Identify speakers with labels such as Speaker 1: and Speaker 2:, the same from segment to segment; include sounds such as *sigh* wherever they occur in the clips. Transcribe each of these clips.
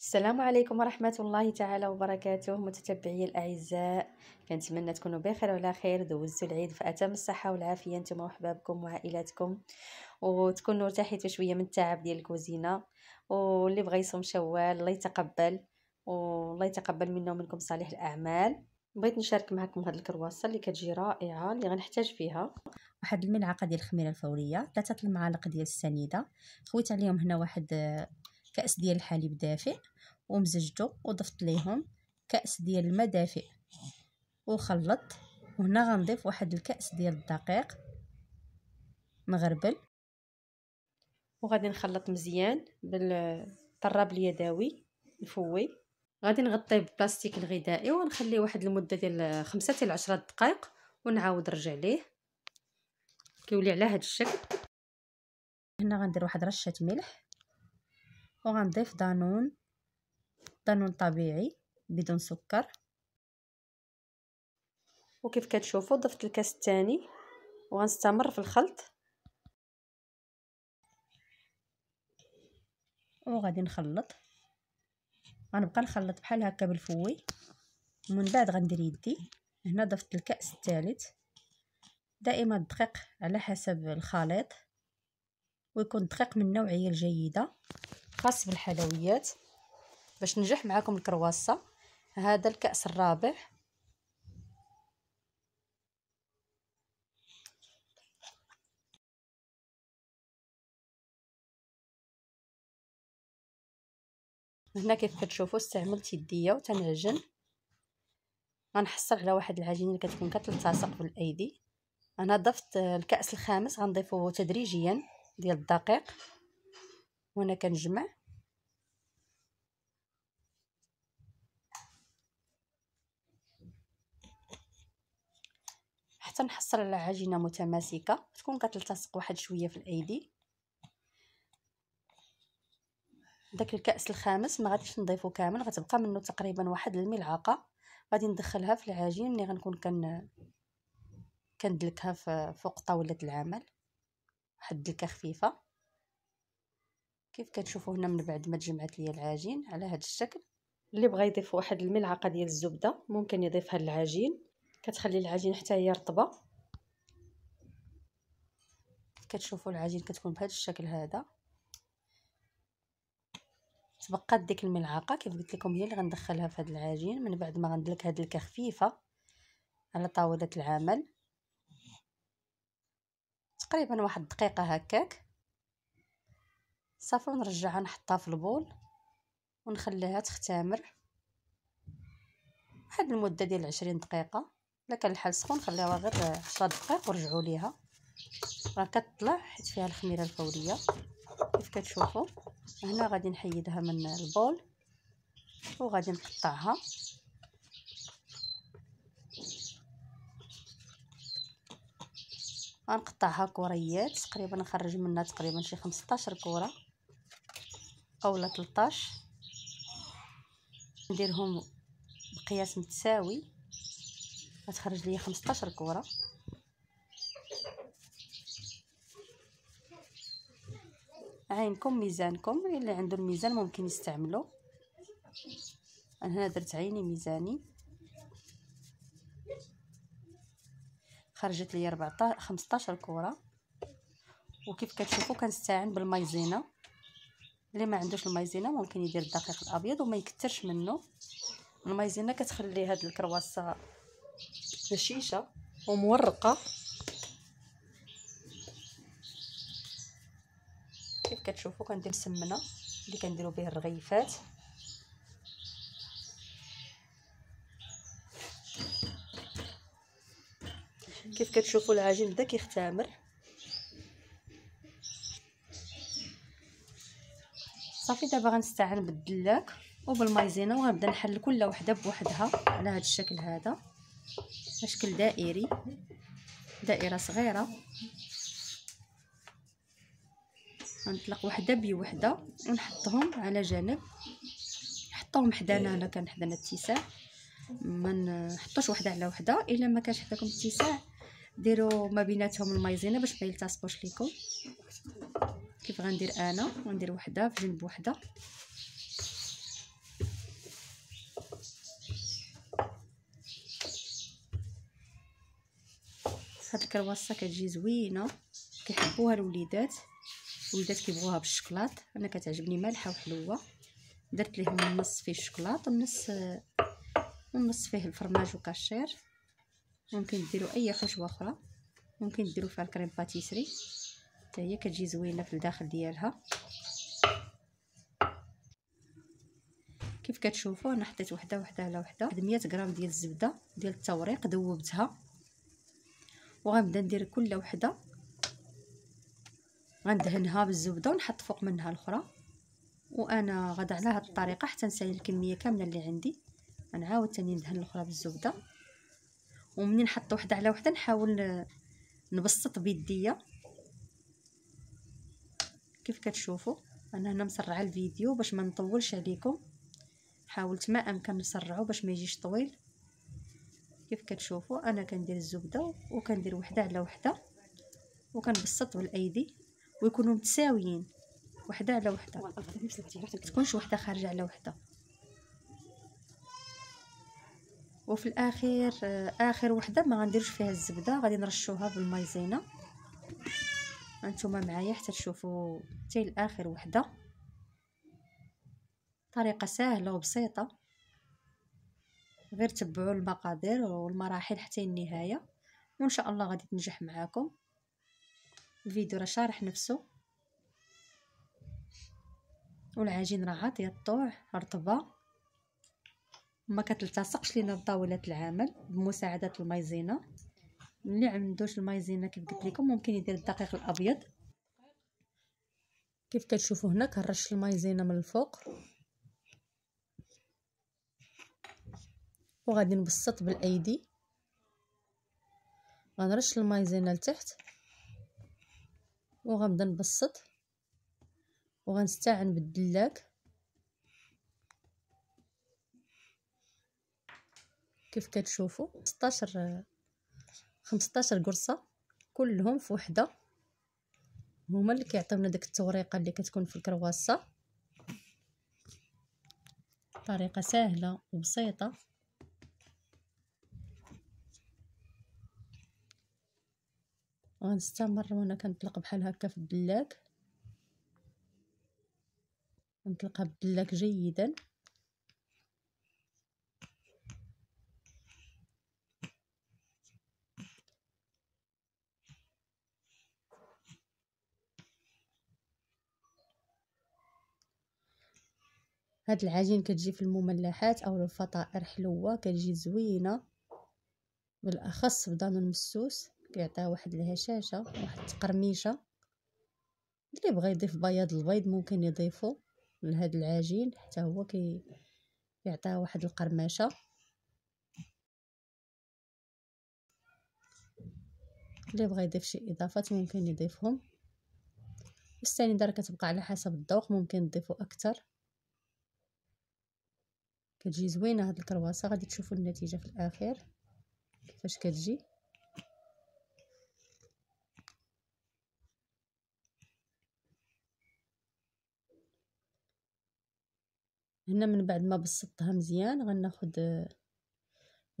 Speaker 1: السلام عليكم ورحمة الله تعالى وبركاته متتبعي الأعزاء كنتمنى تكونوا بخير وعلى خير دوزتوا العيد في أتم الصحة والعافية نتوما وحبابكم وعائلاتكم وتكونوا ارتاحتوا شوية من التعب ديال الكوزينة واللي بغى يصوم شوال الله يتقبل والله يتقبل منا ومنكم صالح الأعمال بغيت نشارك معكم هاد الكرواسه اللي كتجي رائعه اللي غنحتاج فيها واحد الملعقه ديال الخميره الفوريه ثلاثه المعالق ديال السنيده خويت عليهم هنا واحد كأس ديال الحليب دافئ ومزجته وضفت ليهم كأس ديال الماء دافئ وخلطت وهنا غنضيف واحد الكأس ديال الدقيق مغربل وغادي نخلط مزيان بالطراب اليدوي الفوي غادي نغطيه بالبلاستيك الغذائي ونخليه واحد المده ديال خمسة حتى 10 دقائق ونعاود نرجع ليه كيولي على هذا الشكل هنا غندير واحد رشه ملح وغنضيف دانون دانون طبيعي بدون سكر وكيف كتشوفوا ضفت الكاس الثاني وغنستمر في الخلط وغادي نخلط غنبقى نخلط بحال هكا بالفوي ومن بعد غندير يدي هنا ضفت الكاس الثالث دائما الدقيق على حسب الخليط ويكون دقيق من النوعيه الجيده خاص بالحلويات باش نجح معاكم الكرواسه هذا الكأس الرابع هنا كيف كتشوفوا استعملت يديا وتنعجن غنحصل على واحد العجينه اللي كتكون كتلتصق بالايدي انا ضفت الكاس الخامس غنضيفه تدريجيا ديال الدقيق وانا كنجمع حتى نحصل على عجينه متماسكه تكون كتلتصق واحد شويه في الايدي داك الكاس الخامس ما غاديش نضيفو كامل غتبقى منه تقريبا واحد الملعقه غادي ندخلها في العجين ملي غنكون كن كندلكها فوق طاوله العمل واحد الدلكه خفيفه كيف كتشوفوا هنا من بعد ما تجمعت ليا العجين على هذا الشكل اللي بغى يضيف واحد الملعقه ديال الزبده ممكن يضيفها للعجين كتخلي العجين حتى هي رطبه كتشوفوا العجين كتكون بهذا الشكل هذا تبقات ديك الملعقه كيف قلت لكم هي اللي غندخلها في هذا العجين من بعد ما غندلك هذه خفيفه على طاوله العمل تقريبا واحد دقيقه هكاك صافي ونرجعها نحطها في البول ونخليها تختمر واحد المده ديال عشرين دقيقه الا كان الحال سخون خليوها غير عشرة دقائق ورجعوا ليها راه كتطلع حيت فيها الخميره الفوريه كيف كتشوفوا هنا غادي نحيدها من البول وغادي نقطعها غنقطعها كريات تقريبا نخرج منها تقريبا شي 15 كره اولا 13 نديرهم بقياس متساوي غتخرج لي 15 كره عينكم ميزانكم اللي عنده الميزان ممكن يستعملو انا هنا درت عيني ميزاني خرجت لي 14 15 كره وكيف كتشوفوا كنستعين بالمايزينا اللي ما عندوش المايزينا ممكن يدير الدقيق الابيض وما يكثرش منه المايزينا كتخلي هاد الكرواسه هشيشه ومورقه كيف كتشوفوا كندير سمنه اللي كنديروا به الرغيفات كيف كتشوفوا العجين بدا كيختمر صافي دابا غنستعان بالدلاك وبالمايزينا وغنبدا نحل كل وحده بوحدها على هذا الشكل هذا شكل دائري دائره صغيره غنطلق وحده بوحده ونحطهم على جنب نحطهم حدانا هنا كنحضن الاتساع ما نحطوش وحده على وحده الا ما كانش حداكم اتساع ديروا ما بيناتهم المايزينا باش ما يلتصقوش ليكم كيف غندير انا غندير وحده في جنب وحده هاد الكرواسه كتجي زوينه كيحبوها الوليدات الوليدات كيبغوها بالشكلاط انا كتعجبني مالحه وحلوه درت ليهم النص فيه الشكلاط والنص والنص فيه الفرماج وكاشير ممكن ديروا اي حشوه اخرى ممكن ديروا فيها الكريم باتيسري هي كتجي زوينه في الداخل ديالها كيف كتشوفوا انا حطيت وحده وحده على وحده 100 غرام ديال الزبده ديال التوريق ذوبتها وغنبدا ندير كل وحده غندهنها بالزبده ونحط فوق منها الاخرى وانا غدا على هذه الطريقه حتى نسالي الكميه كامله اللي عندي غنعاود ثاني ندهن الاخرى بالزبده ومنين نحط وحده على وحده نحاول نبسط بيديا كيف كتشوفوا انا هنا مسرعه الفيديو باش ما نطولش عليكم حاولت ما امكن نسرعه باش ما يجيش طويل كيف كتشوفوا انا كندير الزبده وكندير وحده على وحده وكنبسط بالايدي ويكونوا متساويين وحده على وحده ما تكونش وحده خارجه على وحده وفي الاخير آه، اخر وحده ما غنديرش فيها الزبده غادي نرشوها بالمايزينا انتم معايا حتى تشوفوا حتى الاخر وحده طريقه سهله وبسيطه غير تبعوا المقادير والمراحل حتى النهايه وان شاء الله غادي تنجح معاكم الفيديو راه شارح نفسه والعجين راه عاطيه الطوع رطبه ما كتلتصقش لينا بطاوله العمل بمساعده المايزينا ملي عندوش المايزينا كيف قلت لكم ممكن يدير الدقيق الابيض كيف كتشوفوا هنا كنرش المايزينا من الفوق وغادي نبسط بالايدي غنرش المايزينا لتحت وغنبدا نبسط وغنستعن بالدلاك كيف كتشوفوا 16 خمسطاشر قرصه كلهم في وحده هما اللي كيعطيونا داك التوريقه اللي كتكون في الكرواسه طريقه سهله وبسيطه وغنستمر وانا كنطلق بحال هكا في الدلاك نطلقها بالدلاك جيدا هاد العجين كتجي في المملحات او الفطائر حلوه كتجي زوينه بالاخص بدان المسوس كيعطيها واحد الهشاشه واحد التقرميشه اللي بغى يضيف بياض البيض ممكن يضيفه لهاد العجين حتى هو كي يعطيها واحد القرمشه اللي بغى يضيف شي اضافات ممكن يضيفهم السنيده دار كتبقى على حسب الذوق ممكن تضيفوا اكثر كتجي زوينه هاد الكرواسه غادي تشوفوا النتيجه في الاخير كيفاش كتجي هنا من بعد ما بسطتها مزيان غناخد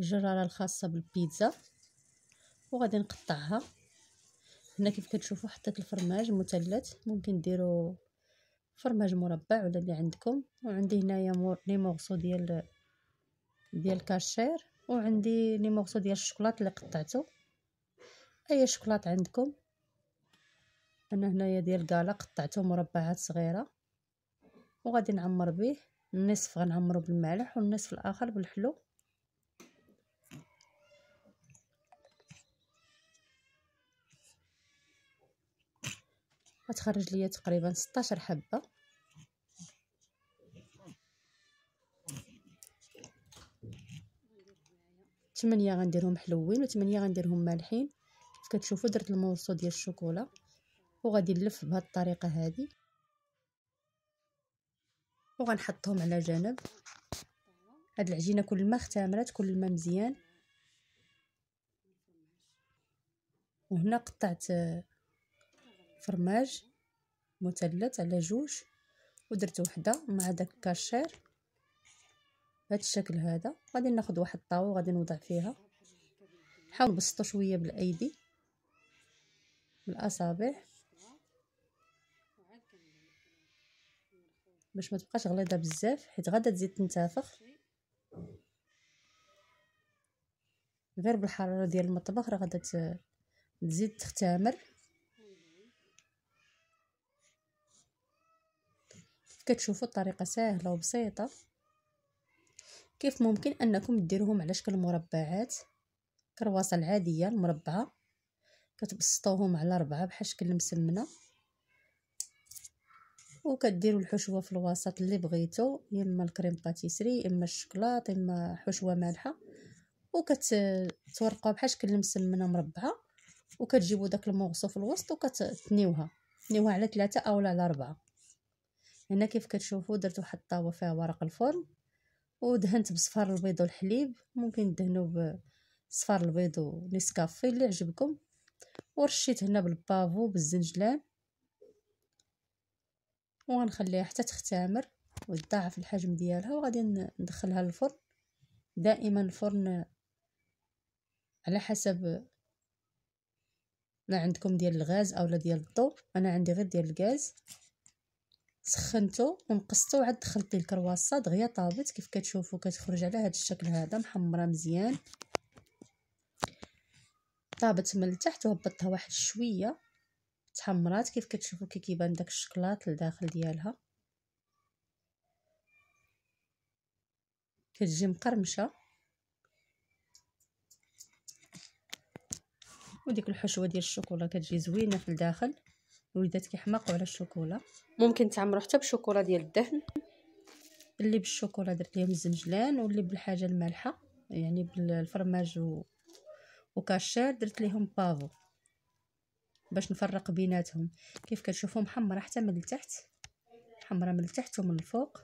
Speaker 1: الجراره الخاصه بالبيتزا وغادي نقطعها هنا كيف كتشوفوا حطيت الفرماج مثلث ممكن ديروا فرماج مربع ولا اللي عندكم وعندي هنايا لي مورسو ديال ديال الكاشير وعندي لي مورسو ديال الشوكولات اللي قطعته اي شوكولات عندكم انا هنايا ديال كالا قطعته مربعات صغيره وغادي نعمر به النصف غنعمرو بالمالح والنصف الاخر بالحلو غتخرج ليا تقريبا 16 حبه ثمانية غنديرهم حلوين وثمانية غنديرهم مالحين كتشوفوا درت المورسو ديال الشوكولا وغادي نلف بهاد الطريقه هذه وغنحطهم على جنب هاد العجينه كل ما اختمرت كل ما مزيان وهنا قطعت فرماج مثلث على جوج ودرت وحده مع داك الكاشير بهذا الشكل هذا غادي ناخذ واحد الطاوه وغادي نوضع فيها نحاول نبسطو شويه بالايدي بالاصابع باش ما تبقاش غليظه بزاف حيت غادا تزيد تنتفخ غير بالحراره ديال المطبخ راه غادا تزيد تختمر كتشوفوا الطريقه سهله وبسيطه كيف ممكن انكم ديروهم على شكل مربعات كرواسه العاديه المربعه كتبسطوهم على ربعه بحال شكل المسمنه وكديروا الحشوه في الوسط اللي بغيتو يا اما الكريم باتيسري اما الشكلاط اما حشوه مالحه وكتورقوها بحال شكل المسمنه مربعه وكتجيبوا داك المغصو في الوسط وكتثنيوها تنيوها على ثلاثه اولا على ربعه هنا كيف كتشوفوا واحد الطاوه فيها ورق الفرن ودهنت بصفار البيض والحليب ممكن تدهنوا بصفار البيض ونسكافيه اللي عجبكم ورشيت هنا بالبافو بالزنجلان وغنخليها حتى تختمر وتضاعف الحجم ديالها وغادي ندخلها للفرن دائما الفرن على حسب ما عندكم ديال الغاز اولا ديال الضوء انا عندي غير ديال الغاز سخنته ونقصته وعاد دخلت ليه الكرواسه دغيا طابت كيف كتشوفوا كتخرج على هذا الشكل هذا محمره مزيان طابت من التحت وهبطتها واحد شويه تحمرات كيف كتشوفوا كي كيبان داك الشكلاط لداخل ديالها كتجي مقرمشه وديك الحشوه ديال الشوكولا كتجي زوينه في الداخل الوليدات كيحماقوا على الشوكولا ممكن تعمروا حتى بالشوكولا ديال الدهن اللي بالشوكولا درت ليهم الزنجلان واللي بالحاجه المالحه يعني بالفرماج و... وكاشير درت ليهم بافو باش نفرق بيناتهم كيف كتشوفوا محمره حتى من التحت محمره من التحت ومن الفوق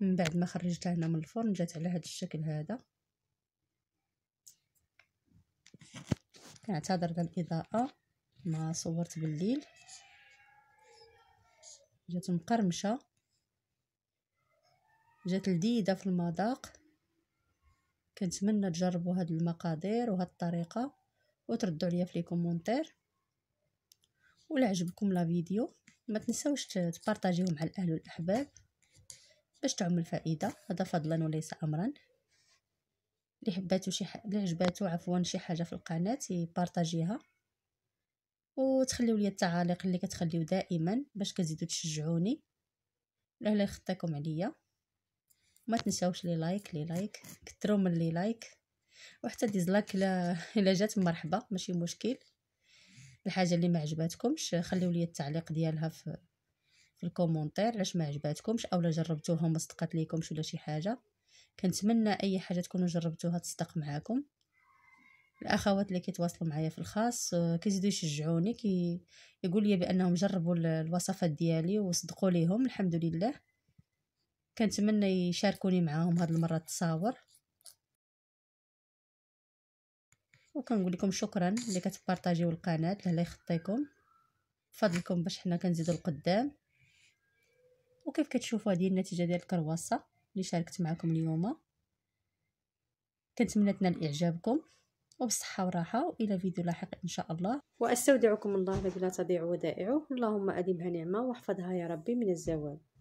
Speaker 1: من بعد ما خرجتها هنا من الفرن جات على هذا الشكل هذا كنعتذر على الاضاءه ما صورت بالليل جات مقرمشه جات لذيذه في المذاق كنتمنى تجربوا هاد المقادير وهاد الطريقه وتردوا عليا في لي كومونتير ولا عجبكم لا فيديو ما تنساوش تبارطاجيوه مع الاهل والاحباب باش تعم الفائده هذا فضلا وليس امرا اللي حباتو شي ح... اللي عجباتو عفوا شي حاجه في القناه يبارطاجيها وتخليو لي التعاليق اللي كتخليو دائما باش كتزيدو تشجعوني لهلا يخطيكم عليا ما تنساوش لي لايك لي لايك كثروا من لي لايك وحتى ديزلايك الا *laughs* الا جات مرحبا ماشي مشكل الحاجه اللي ما عجباتكمش خليو لي التعليق ديالها في في الكومونتير علاش ما عجباتكمش اولا جربتوها وما صدقات ليكمش ولا شي حاجه كنتمنى اي حاجه تكونوا جربتوها تصدق معاكم الاخوات اللي كيتواصلوا معايا في الخاص آه، كيزيدوا يشجعوني كي يقول لي بانهم جربوا الوصفات ديالي وصدقوا ليهم الحمد لله كنتمنى يشاركوني معاهم هاد المره التصاور وكنقول لكم شكرا اللي كتبارطاجيو القناه الله يخطيكم بفضلكم باش حنا كنزيدوا القدام وكيف كتشوفوا هذه النتيجه ديال الكرواسه اللي شاركت معكم اليوم كنتمنى تنال اعجابكم وبالصحة والراحة وإلى فيديو لاحق إن شاء الله وأستودعكم الله الذي لا تضيع ودائعه اللهم أدمها نعمة واحفظها يا ربي من الزوال